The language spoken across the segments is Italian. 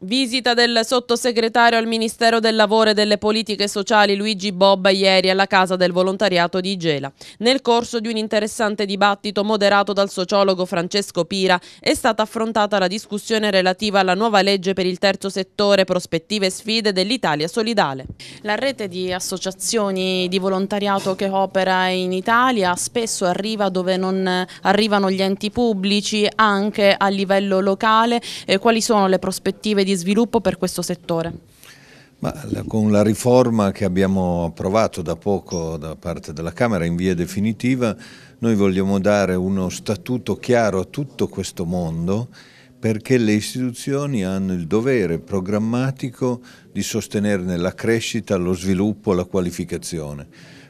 Visita del sottosegretario al Ministero del Lavoro e delle Politiche Sociali Luigi Bobba ieri alla Casa del Volontariato di Igela. Nel corso di un interessante dibattito moderato dal sociologo Francesco Pira è stata affrontata la discussione relativa alla nuova legge per il terzo settore prospettive e sfide dell'Italia solidale. La rete di associazioni di volontariato che opera in Italia spesso arriva dove non arrivano gli enti pubblici anche a livello locale. Eh, quali sono le prospettive di sviluppo per questo settore? Ma con la riforma che abbiamo approvato da poco da parte della Camera in via definitiva, noi vogliamo dare uno statuto chiaro a tutto questo mondo perché le istituzioni hanno il dovere programmatico di sostenerne la crescita, lo sviluppo, la qualificazione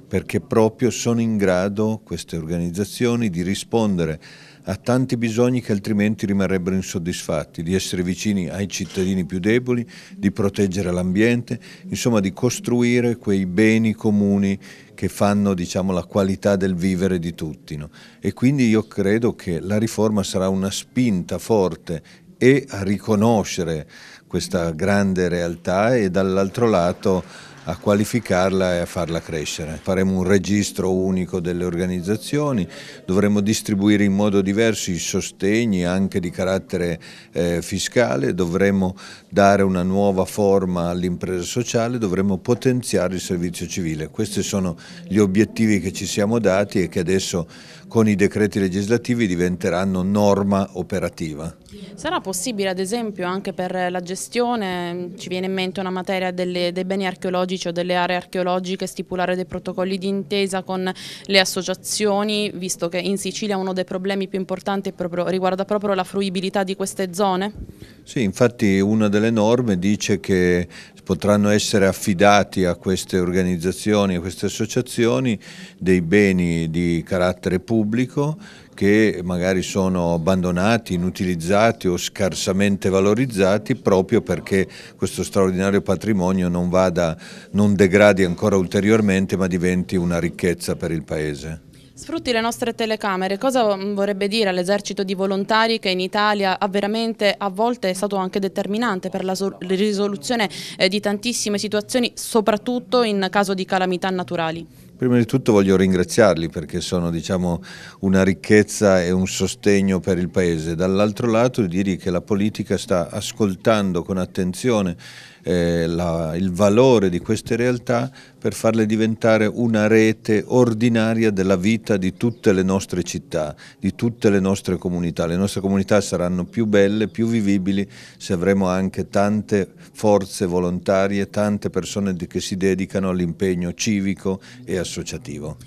perché proprio sono in grado queste organizzazioni di rispondere a tanti bisogni che altrimenti rimarrebbero insoddisfatti, di essere vicini ai cittadini più deboli, di proteggere l'ambiente, insomma di costruire quei beni comuni che fanno diciamo, la qualità del vivere di tutti. No? E quindi io credo che la riforma sarà una spinta forte e a riconoscere questa grande realtà e dall'altro lato a qualificarla e a farla crescere. Faremo un registro unico delle organizzazioni, dovremo distribuire in modo diverso i sostegni anche di carattere eh, fiscale, dovremo dare una nuova forma all'impresa sociale, dovremo potenziare il servizio civile. Questi sono gli obiettivi che ci siamo dati e che adesso con i decreti legislativi diventeranno norma operativa. Sarà possibile ad esempio anche per la gestione, ci viene in mente una materia delle, dei beni archeologici archeologici o delle aree archeologiche stipulare dei protocolli di intesa con le associazioni, visto che in Sicilia uno dei problemi più importanti proprio, riguarda proprio la fruibilità di queste zone? Sì, infatti una delle norme dice che potranno essere affidati a queste organizzazioni, a queste associazioni dei beni di carattere pubblico che magari sono abbandonati, inutilizzati o scarsamente valorizzati proprio perché questo straordinario patrimonio non, vada, non degradi ancora ulteriormente ma diventi una ricchezza per il Paese. Sfrutti le nostre telecamere, cosa mm, vorrebbe dire all'esercito di volontari che in Italia ha veramente a volte è stato anche determinante per la risoluzione eh, di tantissime situazioni, soprattutto in caso di calamità naturali? Prima di tutto voglio ringraziarli perché sono diciamo, una ricchezza e un sostegno per il Paese. Dall'altro lato dirgli che la politica sta ascoltando con attenzione eh, la, il valore di queste realtà per farle diventare una rete ordinaria della vita di tutte le nostre città, di tutte le nostre comunità. Le nostre comunità saranno più belle, più vivibili se avremo anche tante forze volontarie, tante persone che si dedicano all'impegno civico e a associativo.